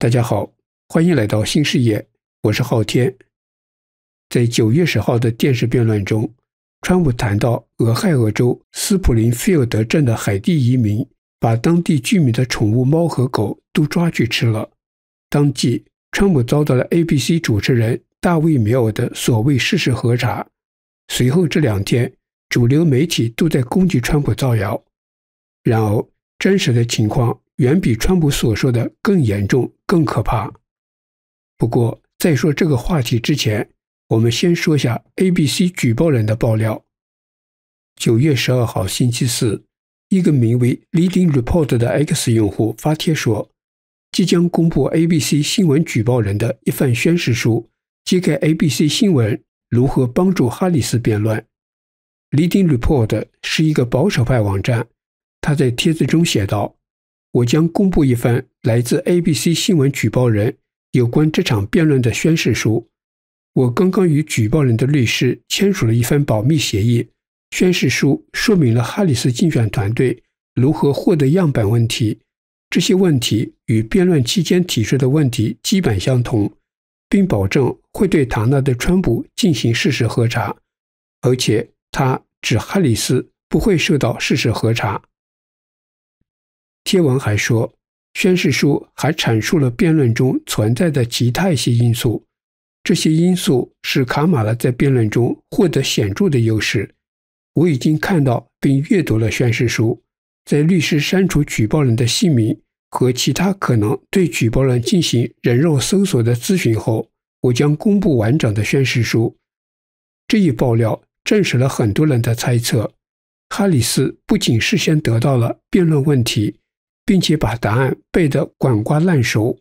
大家好，欢迎来到新视野，我是昊天。在九月十号的电视辩论中，川普谈到俄亥俄州斯普林菲尔德镇的海地移民把当地居民的宠物猫和狗都抓去吃了，当即川普遭到了 ABC 主持人大卫·米尔的所谓事实核查。随后这两天，主流媒体都在攻击川普造谣，然而真实的情况。远比川普所说的更严重、更可怕。不过，在说这个话题之前，我们先说下 ABC 举报人的爆料。九月十二号星期四，一个名为 Leading Report 的 X 用户发帖说，即将公布 ABC 新闻举报人的一份宣誓书，揭开 ABC 新闻如何帮助哈里斯辩论 Leading Report 是一个保守派网站，他在帖子中写道。我将公布一份来自 ABC 新闻举报人有关这场辩论的宣誓书。我刚刚与举报人的律师签署了一份保密协议。宣誓书说明了哈里斯竞选团队如何获得样本问题，这些问题与辩论期间提出的问题基本相同，并保证会对唐纳德·川普进行事实核查，而且他指哈里斯不会受到事实核查。贴文还说，宣誓书还阐述了辩论中存在的其他一些因素，这些因素使卡马拉在辩论中获得显著的优势。我已经看到并阅读了宣誓书，在律师删除举报人的姓名和其他可能对举报人进行人肉搜索的咨询后，我将公布完整的宣誓书。这一爆料证实了很多人的猜测：哈里斯不仅事先得到了辩论问题。并且把答案背得滚瓜烂熟，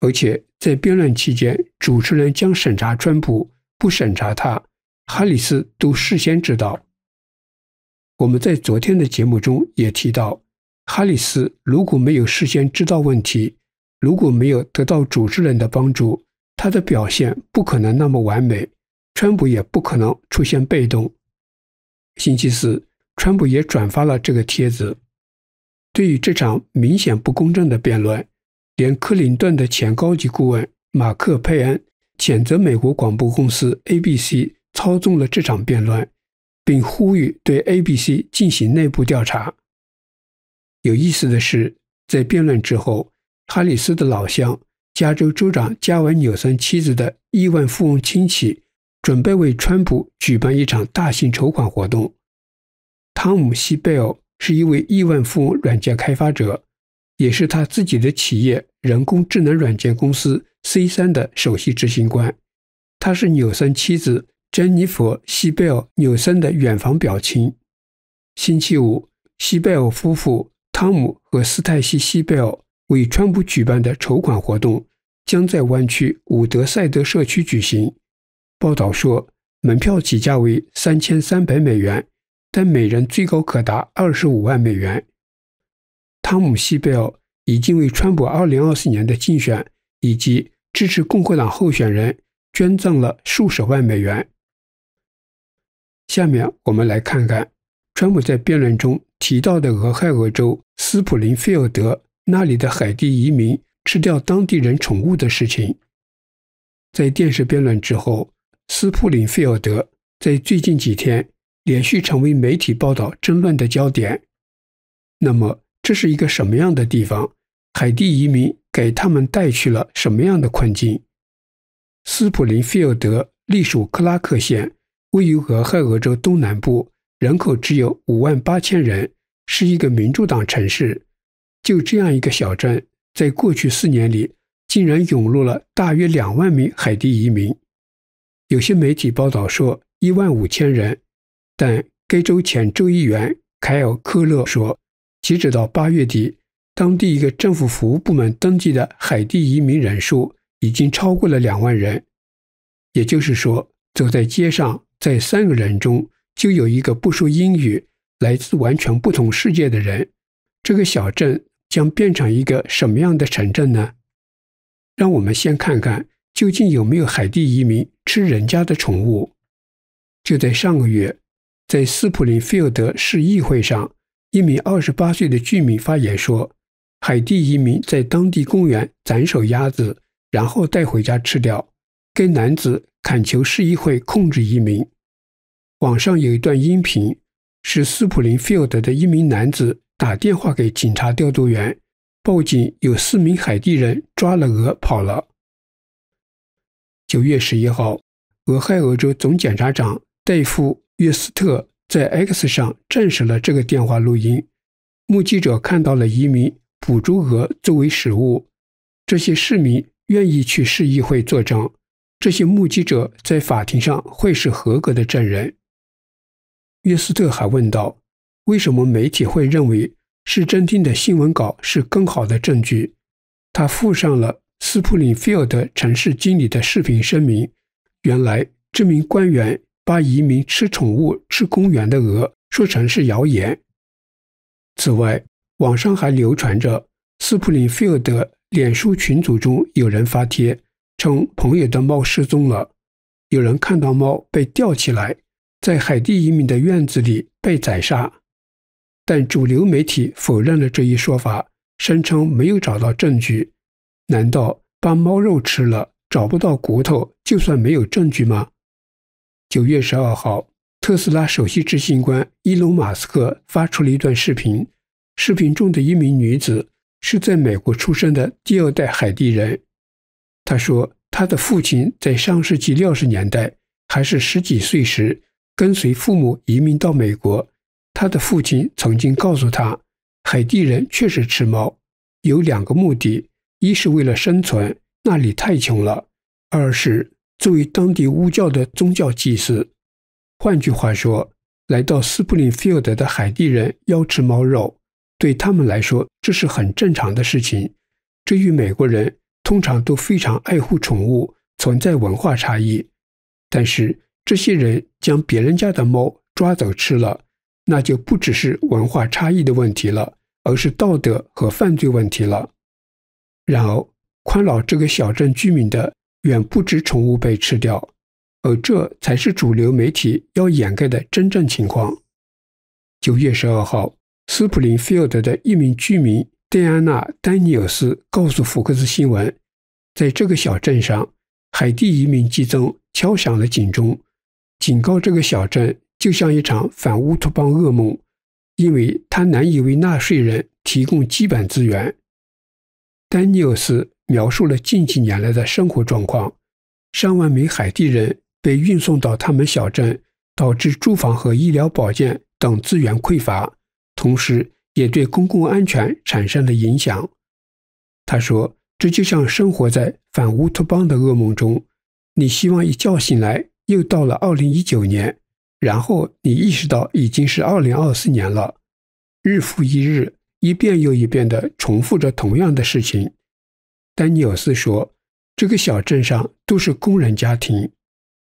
而且在辩论期间，主持人将审查川普，不审查他，哈里斯都事先知道。我们在昨天的节目中也提到，哈里斯如果没有事先知道问题，如果没有得到主持人的帮助，他的表现不可能那么完美，川普也不可能出现被动。星期四，川普也转发了这个帖子。对于这场明显不公正的辩论，连克林顿的前高级顾问马克·佩恩谴责美国广播公司 ABC 操纵了这场辩论，并呼吁对 ABC 进行内部调查。有意思的是，在辩论之后，哈里斯的老乡、加州州长加文·纽森妻子的亿万富翁亲戚准备为川普举办一场大型筹款活动，汤姆·西贝尔。是一位亿万富翁软件开发者，也是他自己的企业人工智能软件公司 C 三的首席执行官。他是纽森妻子珍妮佛·西贝尔·纽森的远房表亲。星期五，西贝尔夫妇汤姆和斯泰西·西贝尔为川普举办的筹款活动将在湾区伍德赛德社区举行。报道说，门票起价为三千三百美元。但每人最高可达二十五万美元。汤姆·西贝尔已经为川普二零二四年的竞选以及支持共和党候选人捐赠了数十万美元。下面我们来看看川普在辩论中提到的俄亥俄州斯普林菲尔德那里的海地移民吃掉当地人宠物的事情。在电视辩论之后，斯普林菲尔德在最近几天。连续成为媒体报道争论的焦点。那么，这是一个什么样的地方？海地移民给他们带去了什么样的困境？斯普林菲尔德隶属克拉克县，位于俄亥俄州东南部，人口只有五万八千人，是一个民主党城市。就这样一个小镇，在过去四年里，竟然涌入了大约两万名海地移民。有些媒体报道说，一万五千人。但该州前州议员凯尔科勒说，截止到八月底，当地一个政府服务部门登记的海地移民人数已经超过了两万人。也就是说，走在街上，在三个人中就有一个不说英语、来自完全不同世界的人。这个小镇将变成一个什么样的城镇呢？让我们先看看究竟有没有海地移民吃人家的宠物。就在上个月。在斯普林菲尔德市议会上，一名28岁的居民发言说：“海地移民在当地公园斩首鸭子，然后带回家吃掉。”该男子恳求市议会控制移民。网上有一段音频，是斯普林菲尔德的一名男子打电话给警察调度员，报警有四名海地人抓了鹅跑了。九月十一号，俄亥俄州总检察长。戴夫·约斯特在 X 上证实了这个电话录音。目击者看到了移民捕捉鹅作为食物。这些市民愿意去市议会作证。这些目击者在法庭上会是合格的证人。约斯特还问道：“为什么媒体会认为市政厅的新闻稿是更好的证据？”他附上了斯普林菲尔德城市经理的视频声明。原来这名官员。把移民吃宠物、吃公园的鹅说成是谣言。此外，网上还流传着斯普林菲尔德脸书群组中有人发帖称朋友的猫失踪了，有人看到猫被吊起来，在海地移民的院子里被宰杀。但主流媒体否认了这一说法，声称没有找到证据。难道把猫肉吃了找不到骨头，就算没有证据吗？九月十二号，特斯拉首席执行官伊隆·马斯克发出了一段视频。视频中的一名女子是在美国出生的第二代海地人。她说，她的父亲在上世纪六十年代还是十几岁时，跟随父母移民到美国。他的父亲曾经告诉他，海地人确实吃猫，有两个目的：一是为了生存，那里太穷了；二是。作为当地巫教的宗教祭司，换句话说，来到斯普林菲尔德的海地人要吃猫肉，对他们来说这是很正常的事情。这与美国人通常都非常爱护宠物存在文化差异。但是，这些人将别人家的猫抓走吃了，那就不只是文化差异的问题了，而是道德和犯罪问题了。然而，宽老这个小镇居民的。远不止宠物被吃掉，而这才是主流媒体要掩盖的真正情况。九月十二号，斯普林菲尔德的一名居民戴安娜·丹尼尔斯告诉福克斯新闻，在这个小镇上，海地移民集中敲响了警钟，警告这个小镇就像一场反乌托邦噩梦，因为它难以为纳税人提供基本资源。丹尼尔斯。描述了近几年来的生活状况。上万名海地人被运送到他们小镇，导致住房和医疗保健等资源匮乏，同时也对公共安全产生了影响。他说：“这就像生活在反乌托邦的噩梦中，你希望一觉醒来又到了二零一九年，然后你意识到已经是二零二四年了。日复一日，一遍又一遍的重复着同样的事情。”丹尼尔斯说：“这个小镇上都是工人家庭，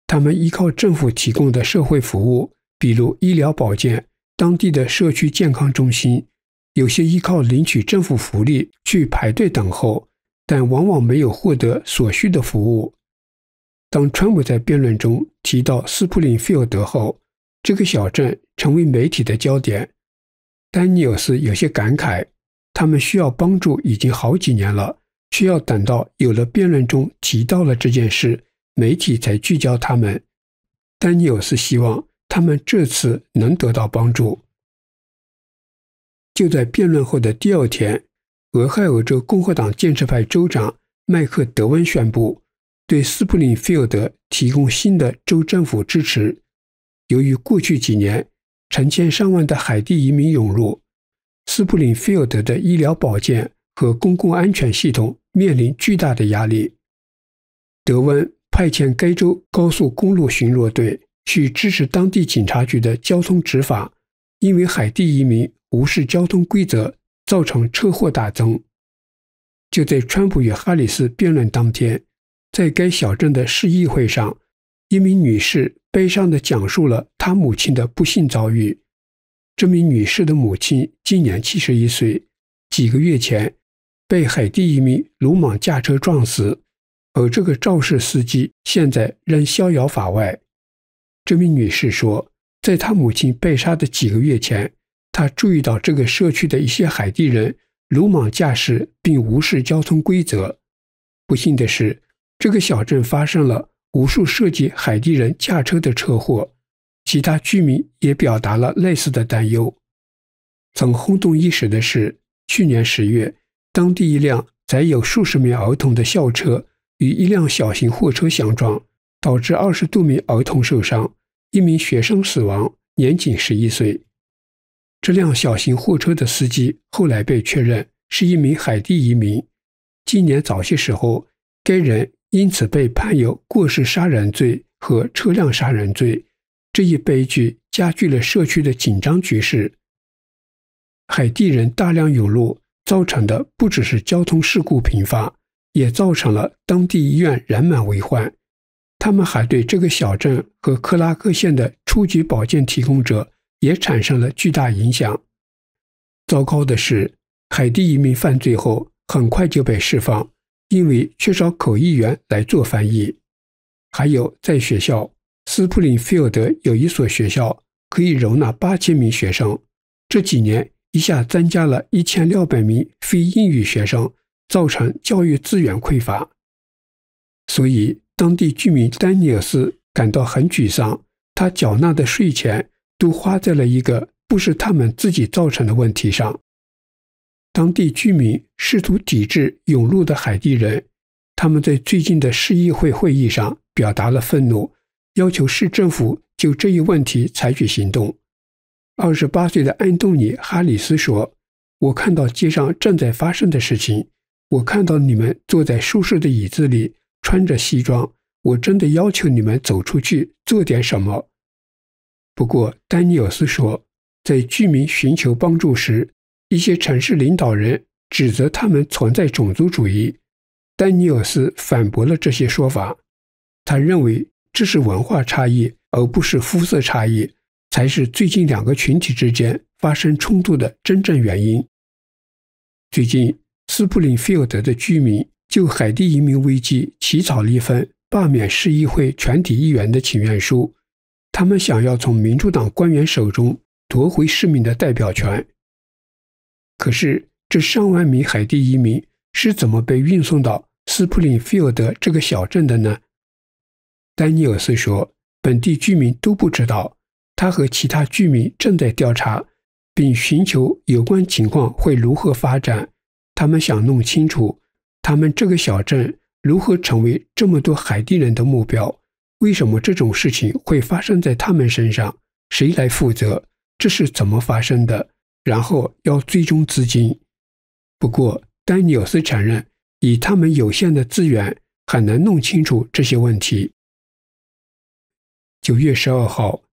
他们依靠政府提供的社会服务，比如医疗保健。当地的社区健康中心，有些依靠领取政府福利去排队等候，但往往没有获得所需的服务。”当川普在辩论中提到斯普林菲尔德后，这个小镇成为媒体的焦点。丹尼尔斯有些感慨：“他们需要帮助已经好几年了。”需要等到有了辩论中提到了这件事，媒体才聚焦他们。丹尼尔斯希望他们这次能得到帮助。就在辩论后的第二天，俄亥俄州共和党建制派州长麦克德温宣布，对斯普林菲尔德提供新的州政府支持。由于过去几年成千上万的海地移民涌入，斯普林菲尔德的医疗保健。和公共安全系统面临巨大的压力。德温派遣该州高速公路巡逻队去支持当地警察局的交通执法，因为海地移民无视交通规则，造成车祸大增。就在川普与哈里斯辩论当天，在该小镇的市议会上，一名女士悲伤地讲述了她母亲的不幸遭遇。这名女士的母亲今年七十一岁，几个月前。被海地一名鲁莽驾车撞死，而这个肇事司机现在仍逍遥法外。这名女士说，在她母亲被杀的几个月前，她注意到这个社区的一些海地人鲁莽驾驶并无视交通规则。不幸的是，这个小镇发生了无数涉及海地人驾车的车祸。其他居民也表达了类似的担忧。曾轰动一时的是去年十月。当地一辆载有数十名儿童的校车与一辆小型货车相撞，导致二十多名儿童受伤，一名学生死亡，年仅十一岁。这辆小型货车的司机后来被确认是一名海地移民。今年早些时候，该人因此被判有过失杀人罪和车辆杀人罪。这一悲剧加剧了社区的紧张局势。海地人大量涌入。造成的不只是交通事故频发，也造成了当地医院人满为患。他们还对这个小镇和克拉克县的初级保健提供者也产生了巨大影响。糟糕的是，海地移民犯罪后很快就被释放，因为缺少口译员来做翻译。还有，在学校，斯普林菲尔德有一所学校可以容纳八千名学生，这几年。一下增加了一千六百名非英语学生，造成教育资源匮乏。所以，当地居民丹尼尔斯感到很沮丧，他缴纳的税钱都花在了一个不是他们自己造成的问题上。当地居民试图抵制涌入的海地人，他们在最近的市议会会议上表达了愤怒，要求市政府就这一问题采取行动。二十八岁的安东尼·哈里斯说：“我看到街上正在发生的事情，我看到你们坐在舒适的椅子里，穿着西装。我真的要求你们走出去做点什么。”不过，丹尼尔斯说，在居民寻求帮助时，一些城市领导人指责他们存在种族主义。丹尼尔斯反驳了这些说法，他认为这是文化差异，而不是肤色差异。才是最近两个群体之间发生冲突的真正原因。最近，斯普林菲尔德的居民就海地移民危机起草了一份罢免市议会全体议员的请愿书，他们想要从民主党官员手中夺回市民的代表权。可是，这上万名海地移民是怎么被运送到斯普林菲尔德这个小镇的呢？丹尼尔斯说，本地居民都不知道。他和其他居民正在调查，并寻求有关情况会如何发展。他们想弄清楚，他们这个小镇如何成为这么多海地人的目标？为什么这种事情会发生在他们身上？谁来负责？这是怎么发生的？然后要追踪资金。不过，丹尼尔斯承认，以他们有限的资源，很难弄清楚这些问题。九月十二号。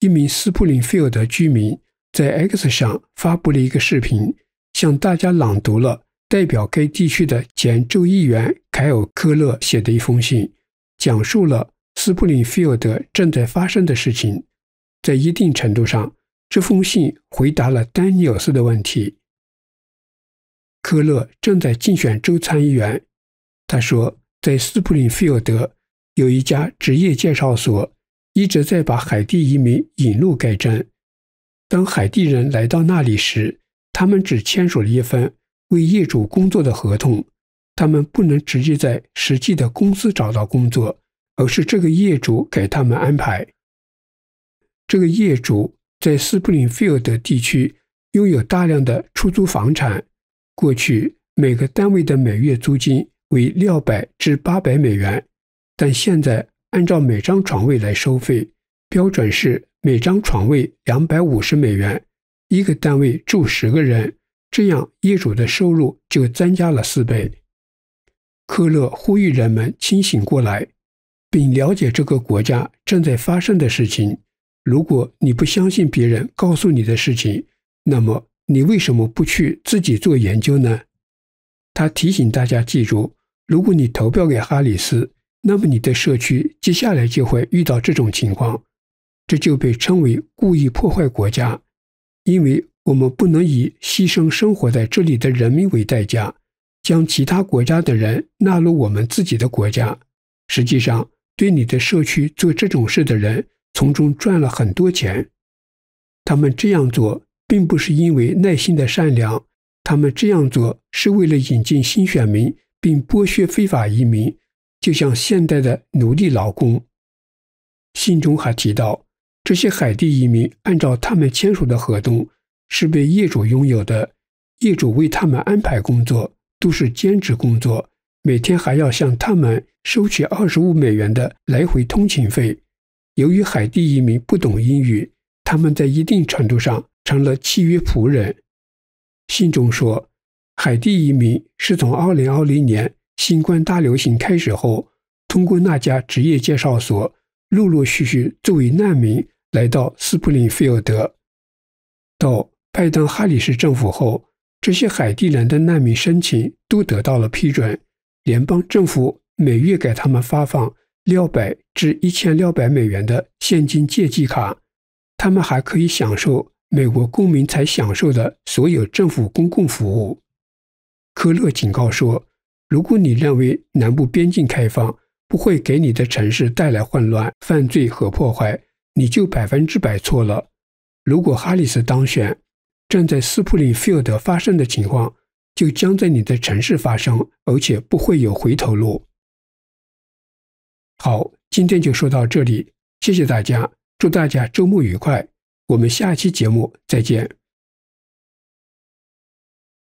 一名斯普林菲尔德居民在 X 上发布了一个视频，向大家朗读了代表该地区的前州议员凯尔·科勒写的一封信，讲述了斯普林菲尔德正在发生的事情。在一定程度上，这封信回答了丹尼尔斯的问题。科勒正在竞选州参议员，他说，在斯普林菲尔德有一家职业介绍所。一直在把海地移民引路盖正。当海地人来到那里时，他们只签署了一份为业主工作的合同。他们不能直接在实际的公司找到工作，而是这个业主给他们安排。这个业主在斯普林菲尔德地区拥有大量的出租房产。过去每个单位的每月租金为六百至八百美元，但现在。按照每张床位来收费，标准是每张床位两百五十美元。一个单位住十个人，这样业主的收入就增加了四倍。科勒呼吁人们清醒过来，并了解这个国家正在发生的事情。如果你不相信别人告诉你的事情，那么你为什么不去自己做研究呢？他提醒大家记住：如果你投票给哈里斯。那么你的社区接下来就会遇到这种情况，这就被称为故意破坏国家，因为我们不能以牺牲生活在这里的人民为代价，将其他国家的人纳入我们自己的国家。实际上，对你的社区做这种事的人从中赚了很多钱，他们这样做并不是因为耐心的善良，他们这样做是为了引进新选民并剥削非法移民。就像现代的奴隶劳工，信中还提到，这些海地移民按照他们签署的合同是被业主拥有的，业主为他们安排工作，都是兼职工作，每天还要向他们收取二十五美元的来回通勤费。由于海地移民不懂英语，他们在一定程度上成了契约仆人。信中说，海地移民是从二零二零年。新冠大流行开始后，通过那家职业介绍所，陆陆续续作为难民来到斯普林菲尔德。到拜登哈里斯政府后，这些海地人的难民申请都得到了批准。联邦政府每月给他们发放六百至一千六百美元的现金借记卡，他们还可以享受美国公民才享受的所有政府公共服务。科勒警告说。如果你认为南部边境开放不会给你的城市带来混乱、犯罪和破坏，你就百分之百错了。如果哈里斯当选，站在斯普林菲尔德发生的情况就将在你的城市发生，而且不会有回头路。好，今天就说到这里，谢谢大家，祝大家周末愉快，我们下期节目再见。